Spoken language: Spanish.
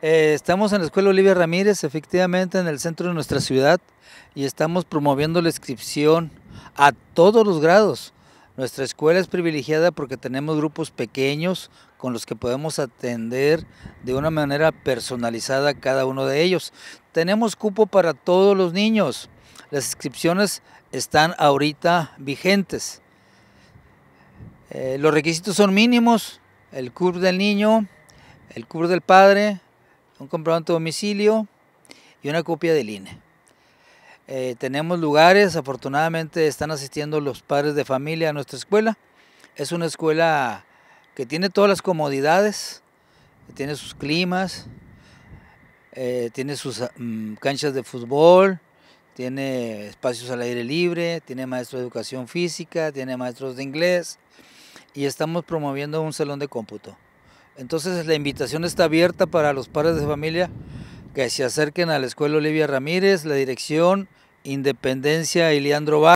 Eh, estamos en la Escuela Olivia Ramírez, efectivamente en el centro de nuestra ciudad, y estamos promoviendo la inscripción a todos los grados. Nuestra escuela es privilegiada porque tenemos grupos pequeños con los que podemos atender de una manera personalizada cada uno de ellos. Tenemos cupo para todos los niños. Las inscripciones están ahorita vigentes. Eh, los requisitos son mínimos, el CUR del niño, el CUR del padre, un comprobante de domicilio y una copia del INE. Eh, tenemos lugares, afortunadamente están asistiendo los padres de familia a nuestra escuela. Es una escuela que tiene todas las comodidades, tiene sus climas, eh, tiene sus mm, canchas de fútbol, tiene espacios al aire libre, tiene maestros de educación física, tiene maestros de inglés y estamos promoviendo un salón de cómputo. Entonces la invitación está abierta para los padres de familia que se acerquen a la Escuela Olivia Ramírez, la dirección Independencia y Leandro